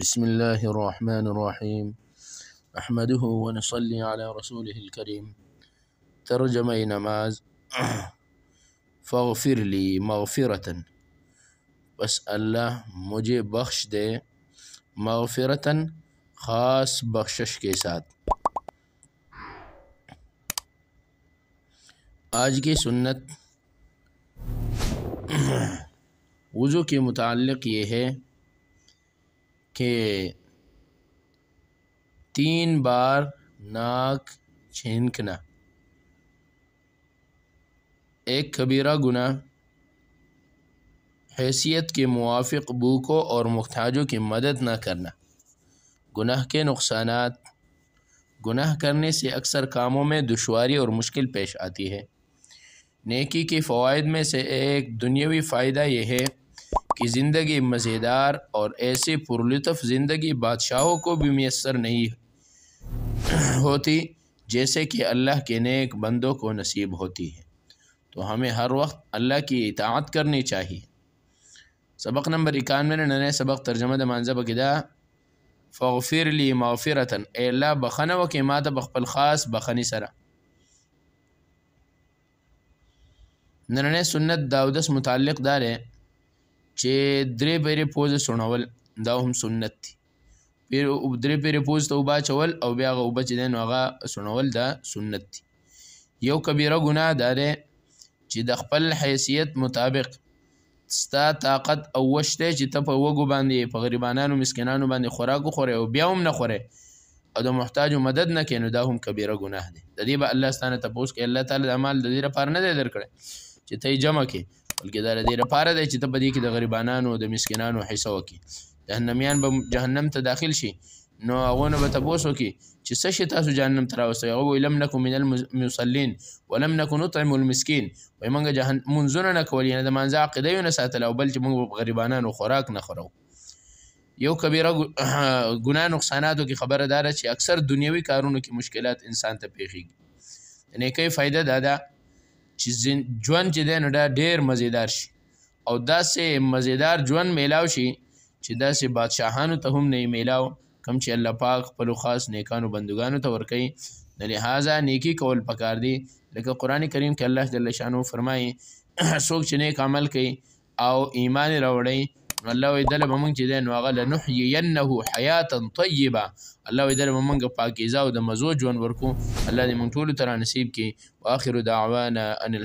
بسم الله الرحمن الرحيم أحمده ونصلي على رسوله الكريم ترجمة نماز فاغفر لي مغفرة بس الله مجھے بخش دے مغفرة خاص بخشش کے ساتھ آج کی سنت وضو کے متعلق یہ ہے کہ تین بار ناک چھینکنا ایک کبیرہ گناہ حیثیت کے موافق بوکو اور محتاجوں کی مدد نہ کرنا گناہ کے نقصانات گناہ کرنے سے اکثر کاموں میں دشواری اور مشکل پیش آتی ہے نیکی کے فوائد میں سے ایک دنیاوی فائدہ یہ ہے زندگی مزیدار اور ایسے پرلطف زندگی بادشاہوں کو بھی میسر نہیں ہوتی جیسے کہ اللہ کے نیک بندوں کو نصیب ہوتی ہے تو ہمیں ہر وقت اللہ کی اطاعت کرنی چاہیے سبق نمبر اکانوے نے نئے سبق ترجمہ منظب گدا لی مغفرتن اے اللہ بخن و مات بخبل خاص بخنی سرا نرن سنت داودس متعلق دار ہے چې درې پیرې پوز سړول دا هم سنت دی پیر درې پیرې پوز ته اوبه اچول او بیا هغه اوبه چې دی نو هغه سړول دا سنت دی یو کبیره ګناه دا دی چې د خپل حیثیت مطابق ستا طاقت او وش دی چې ته په وږو باندې په غریبانانو مسکینانو باندې خوراک وخورې او بیا هم نه خورې او د محتاجو مدد نه کوې نو دا هم کبیره ګناه دی د دې به الله ستا نه تپوس کوي الله تعالی د عمل د دې لپاره نه دی درکړی چې ته یې جمع کړې بلکې دا دې لپاره دی چې ته په دې کې د غریبانانو د مسکینانو حصه وکړي جهنميان به جهنم ته داخل شي نو هغه نه به تاسو کې چې څه شي تاسو جهنم ته راوستي هغه لم نکو من المصلين ولم نکو نطعم المسكين وای موږ جهنم منځونه نه کولې نه د مانځه عقیده یو نه ساتل او بل چې موږ غریبانو خوراک نه خورو یو کبیره ګناه نقصاناتو کې خبره دار چې اکثر دنیوي کارونو کې مشکلات انسان ته پیښیږي یعنی کوي فائدہ دادا دا چې ژوند چې دی نو دا ډېر مزیدار شي او داسې مزیدار ژوند میلاو شي چې داسې بادشاهانو ته هم نه میلاو کم چې الله پاک خپلو خاص نیکانو بندګانو ته ورکوي د لحاظه نیکی کول پکار دی لکه قرآن کریم کې الله جل شانو فرمایي څوک چې نیک عمل کوي او ایمان راوړي الله وی دل مونږ چې دین واغه لنحینه حیاتا طیبه الله وی دل مونږ پاکیزه او د مزو ژوند ورکو الله دې مونږ ټول تر نصیب کړي واخر دعوانا ان